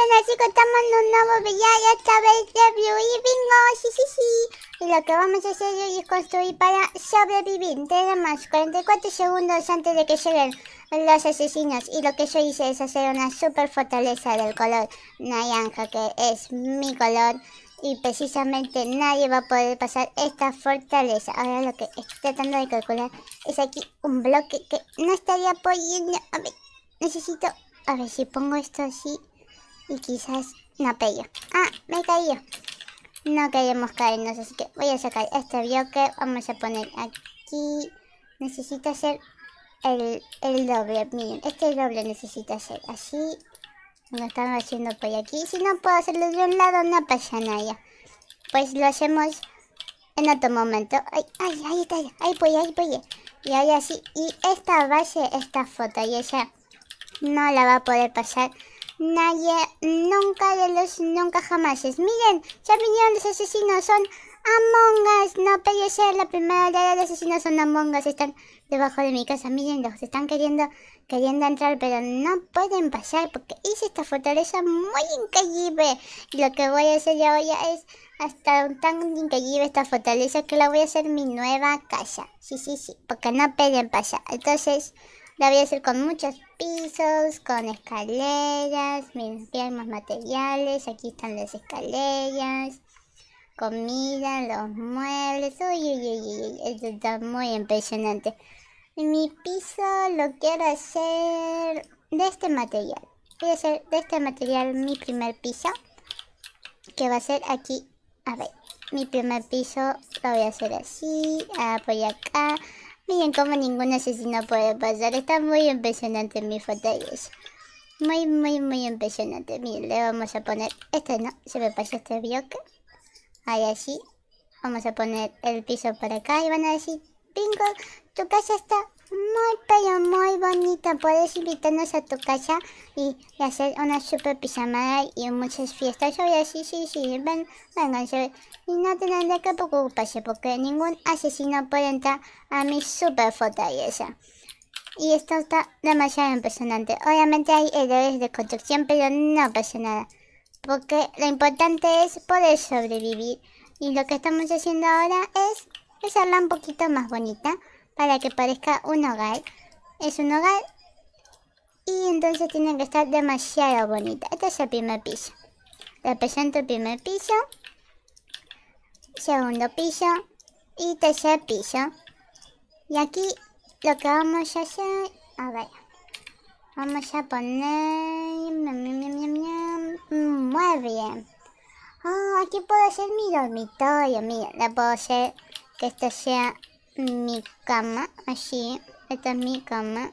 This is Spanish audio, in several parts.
Bueno chicos, estamos en un nuevo villano, esta vez de y bingo, sí, sí, sí. Y lo que vamos a hacer hoy es construir para sobrevivir. Tenemos 44 segundos antes de que lleguen los asesinos. Y lo que yo hice es hacer una super fortaleza del color naranja, que es mi color. Y precisamente nadie va a poder pasar esta fortaleza. Ahora lo que estoy tratando de calcular es aquí un bloque que no estaría apoyando A ver, necesito... A ver si pongo esto así y quizás no pegue. Ah, me caído. No queremos caernos, así que voy a sacar este bloque. Vamos a poner aquí. Necesito hacer el, doble. Miren, este doble necesito hacer así. Lo estamos haciendo por aquí. Si no puedo hacerlo de un lado, no pasa nada. Pues lo hacemos en otro momento. Ay, ay, ahí está. Ahí voy, ahí voy. Y ahora sí. Y esta base, esta foto, y ella no la va a poder pasar Nadie, nunca de los nunca jamás. Miren, ya vinieron los asesinos, son Among Us. No puede ser, la primera hora de asesinos son Among Us. Están debajo de mi casa, miren, los están queriendo, queriendo entrar, pero no pueden pasar porque hice esta fortaleza muy increíble. Y lo que voy a hacer ya hoy es hasta un tan increíble esta fortaleza que la voy a hacer mi nueva casa. Sí, sí, sí, porque no pueden pasar. Entonces... La voy a hacer con muchos pisos, con escaleras. Miren, más materiales. Aquí están las escaleras. Comida, los muebles. Uy, uy, uy, uy. Esto está muy impresionante. Mi piso lo quiero hacer de este material. Voy a hacer de este material mi primer piso. Que va a ser aquí. A ver, mi primer piso lo voy a hacer así. por ah, voy acá. Miren cómo ningún asesino puede pasar. Está muy impresionante mis fotos. Muy, muy, muy impresionante. Miren, le vamos a poner... Este no, se me pasó este bloque. Ahí así. Vamos a poner el piso por acá y van a decir... Bingo, tu casa está muy, pero muy bonita. Puedes invitarnos a tu casa y, hacer una super pijamada y muchas fiestas. Oye, sí, sí, sí, ven, vengan, Y no tendrán que preocuparse porque ningún asesino puede entrar a mi super fortaleza. Y esto está demasiado impresionante. Obviamente hay errores de construcción, pero no pasa nada. Porque lo importante es poder sobrevivir. Y lo que estamos haciendo ahora es hacerla un poquito más bonita para que parezca un hogar. Es un hogar y entonces tiene que estar demasiado bonita. Este es el primer piso. Represento el primer piso, segundo piso y tercer piso. Y aquí lo que vamos a hacer, a ver, vamos a poner, muy bien. Ah, aquí puedo hacer mi dormitorio, mira, la puedo hacer que esto sea mi cama, así. Esta es mi cama.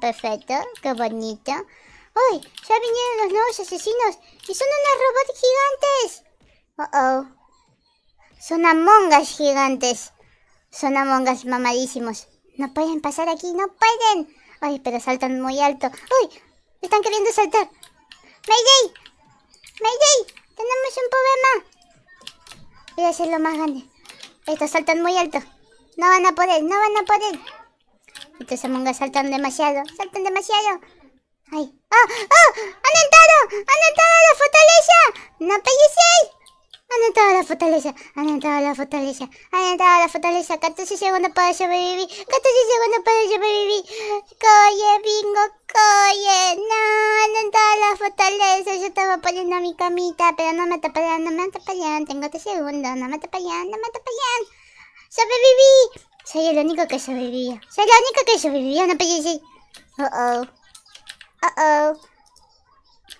Perfecto, qué bonito. ¡Uy! Ya vinieron los nuevos asesinos y son unos robots gigantes. Oh, oh. Son amongas gigantes. Son amongas mamadísimos. No pueden pasar aquí, no pueden. Ay, pero saltan muy alto. ¡Uy! están queriendo saltar. ¡Mayday! ¡Mayday! Tenemos un problema. Voy a hacerlo más grande. Estos saltan muy alto. No van a poder, no van a poder. Estos Among Us saltan demasiado, saltan demasiado. ¡Ay! ¡Oh! ¡Oh! ¡Han entrado! ¡Han entrado a la fortaleza! ¡No ahí! Han entrado a la fortaleza, han entrado a la fortaleza, han entrado a la fortaleza. 14 segundos para sobrevivir, 14 segundos para sobrevivir. Coye, bingo, coye. No, han entrado a la fortaleza. Yo estaba poniendo mi camita, pero no me atropellan, no me atropellan. Tengo 3 segundos, no me atropellan, no me atropellan. 小贝贝贝，小月亮你可跟小 baby？谁亮你可跟小贝贝呀？那不行行，哦哦，哦哦。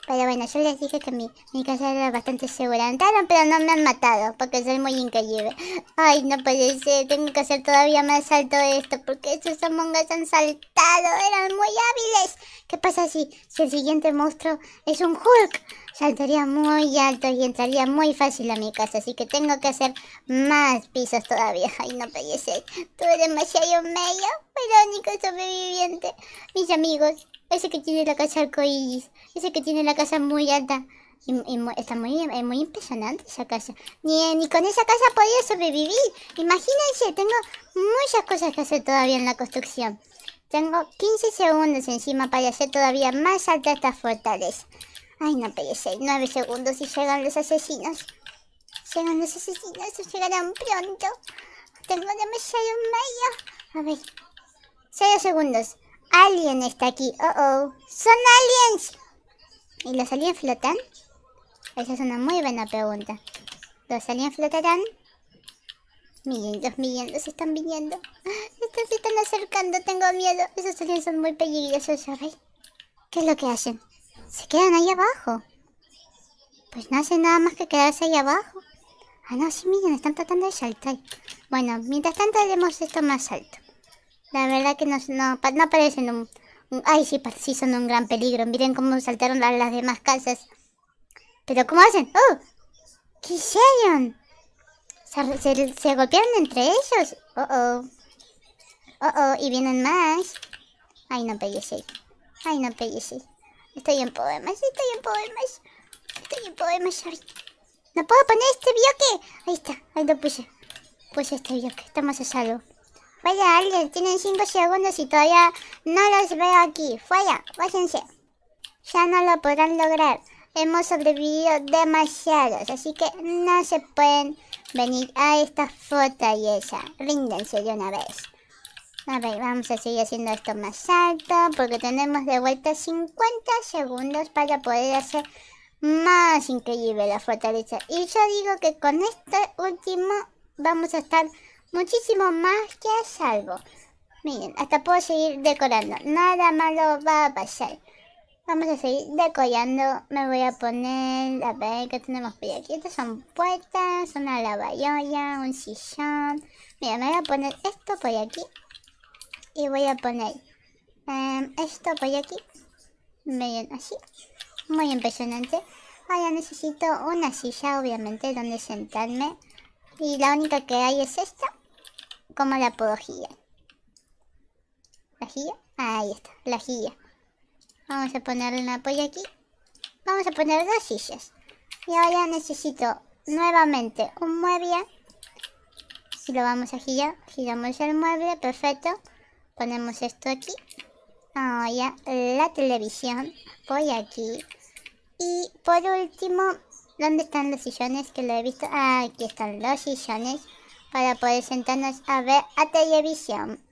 Pero bueno, yo les dije que mi, mi casa era bastante segura. Entraron, pero no me han matado, porque soy muy increíble. Ay, no puede ser, tengo que hacer todavía más alto esto, porque esos amongas han saltado, eran muy hábiles. ¿Qué pasa si, si el siguiente monstruo es un Hulk? Saltaría muy alto y entraría muy fácil a mi casa, así que tengo que hacer más pisos todavía. Ay, no puede ser, Tuve demasiado medio, pero único sobreviviente. Mis amigos, ese que tiene la casa arcoíris, ese que tiene la casa muy alta. Y, está muy, muy impresionante esa casa. Ni, eh, ni con esa casa podía sobrevivir. Imagínense, tengo muchas cosas que hacer todavía en la construcción. Tengo 15 segundos encima para hacer todavía más alta esta fortaleza. Ay, no pese, 9 segundos y llegan los asesinos. Llegan los asesinos, llegarán pronto. Tengo demasiado medio. A ver. 6 segundos. Alien está aquí. Oh, oh. ¡Son aliens! ¿Y los aliens flotan? Esa es una muy buena pregunta. ¿Los aliens flotarán? Miren, los los están viniendo. Estos se están acercando, tengo miedo. Esos aliens son muy peligrosos, ¿sabes? ¿Qué es lo que hacen? Se quedan ahí abajo. Pues no hacen nada más que quedarse ahí abajo. Ah, no, sí, miren, están tratando de saltar. Bueno, mientras tanto haremos esto más alto. La verdad que no, no, no parecen un, Ay, sí, sí son un gran peligro. Miren cómo saltaron las, las demás casas. Pero ¿cómo hacen? ¡Oh! ¿Qué hicieron? ¿Se, se, se golpearon entre ellos? ¡Oh, oh! ¡Oh, oh! Y vienen más. Ay, no sí Ay, no sí Estoy en poemas, estoy en poemas. Estoy en poemas, sorry. No puedo poner este bloque. Ahí está, ahí lo puse. Puse este bloque, estamos a salvo. Vaya, alguien, tienen 5 segundos y todavía no los veo aquí. Fuera, váyanse. Ya no lo podrán lograr. Hemos sobrevivido demasiados, así que no se pueden venir a esta foto y esa. Ríndense de una vez. A ver, vamos a seguir haciendo esto más alto porque tenemos de vuelta 50 segundos para poder hacer más increíble la fortaleza. Y yo digo que con este último vamos a estar muchísimo más que salvo. Miren, hasta puedo seguir decorando. Nada malo va a pasar. Vamos a seguir decorando. Me voy a poner, a ver, que tenemos por aquí? Estas son puertas, una lavalloya un sillón. Mira, me voy a poner esto por aquí. Y voy a poner em, esto por aquí. Miren, así. Muy impresionante. Ahora necesito una silla, obviamente, donde sentarme. Y la única que hay es esta como la girar? ¿La guía? Ahí está, la guía. Vamos a poner un apoyo aquí. Vamos a poner dos sillas. Y ahora necesito nuevamente un mueble. Si lo vamos a girar, giramos el mueble, perfecto. Ponemos esto aquí. Ahora la televisión polla aquí. Y por último, ¿dónde están los sillones que lo he visto? Ah, aquí están los sillones para poder sentarnos a ver a televisión.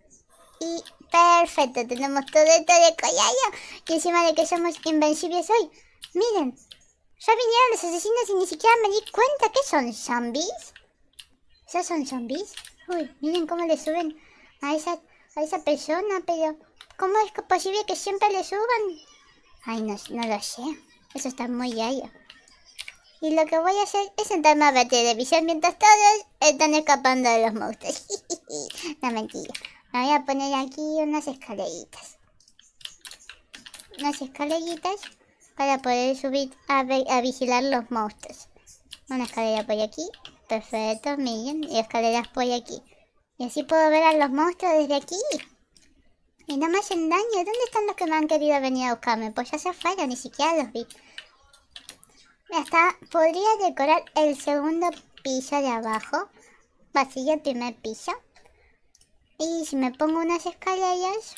Y perfecto, tenemos todo esto de collayo. Y encima de que somos invencibles hoy. Miren, ya vinieron los asesinos y ni siquiera me di cuenta que son zombies. ¿Eso son zombies? Uy, miren cómo le suben a esa, a esa persona, pero... ¿Cómo es posible que siempre le suban? Ay, no, no lo sé. Eso está muy gallo. Y lo que voy a hacer es sentarme a ver televisión mientras todos están escapando de los monstruos. no mentira. Me voy a poner aquí unas escaleritas. Unas escaleritas para poder subir a, a vigilar los monstruos. Una escalera por aquí. Perfecto, miren. Y escaleras por aquí. Y así puedo ver a los monstruos desde aquí. Y no me hacen daño. ¿Dónde están los que me han querido venir a buscarme? Pues ya se fueron, ni siquiera los vi. Está, podría decorar el segundo piso de abajo. Vacío el primer piso. Y si me pongo unas escaleras,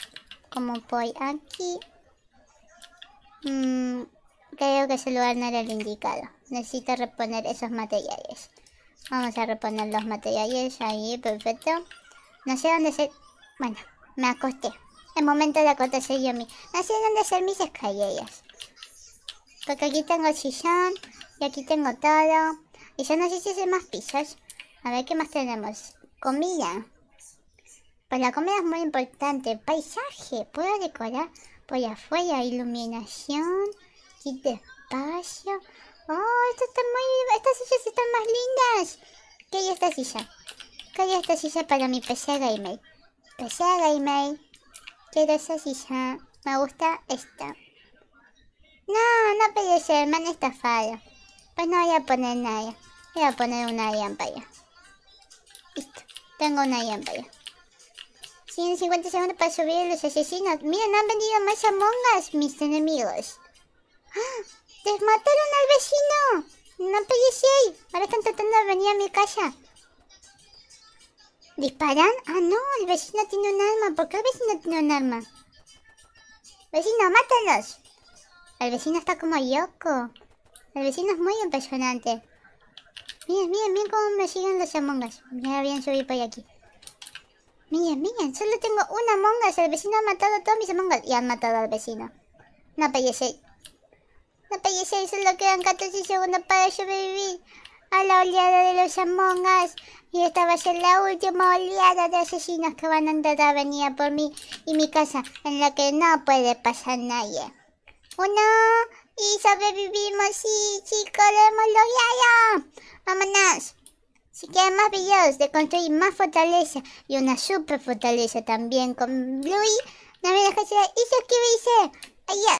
como voy aquí, mm, creo que ese lugar no era el indicado. Necesito reponer esos materiales. Vamos a reponer los materiales ahí, perfecto. No sé dónde ser... Bueno, me acosté. el momento de acostarse yo mí. No sé dónde ser mis escaleras. Porque aquí tengo sillón y aquí tengo todo. Y ya no sé si hay más pisos. A ver qué más tenemos. Comida. Pues la comida es muy importante. Paisaje. Puedo decorar por afuera. Iluminación. Kit de espacio. Oh, estas muy... Estas sillas están más lindas. ¿Qué hay esta silla? ¿Qué hay esta silla para mi PC Gamer? PC Gamer. Quiero esa silla. Me gusta esta. No, no puede man, me estafado. Pues no voy a poner nada. Voy a poner una llampa ya. Listo, tengo una llampa ya. 150 segundos para subir a los asesinos. Miren, han venido más Among mis enemigos. ¡Ah! ¡Desmataron al vecino! ¡No pegué Ahora están tratando de venir a mi casa. ¿Disparan? Ah, no, el vecino tiene un arma. ¿Por qué el vecino tiene un arma? Vecino, mátalos. El vecino está como loco. El vecino es muy impresionante. Miren, miren, miren cómo me siguen los amongas. Us. Ya habían subido por aquí. Miren, miren, solo tengo una Among El vecino ha matado a todos mis amongas. Y han matado al vecino. No pellece. No pellece, solo quedan 14 segundos para sobrevivir a la oleada de los amongas. Y esta va a ser la última oleada de asesinos que van a andar a venir por mí y mi casa, en la que no puede pasar nadie. Una y sobrevivimos y chicos, lo hemos logrado. Vámonos. Si quieren más videos de construir más fortaleza y una super fortaleza también con Bluey, no me dejes de y suscribirse. Adiós.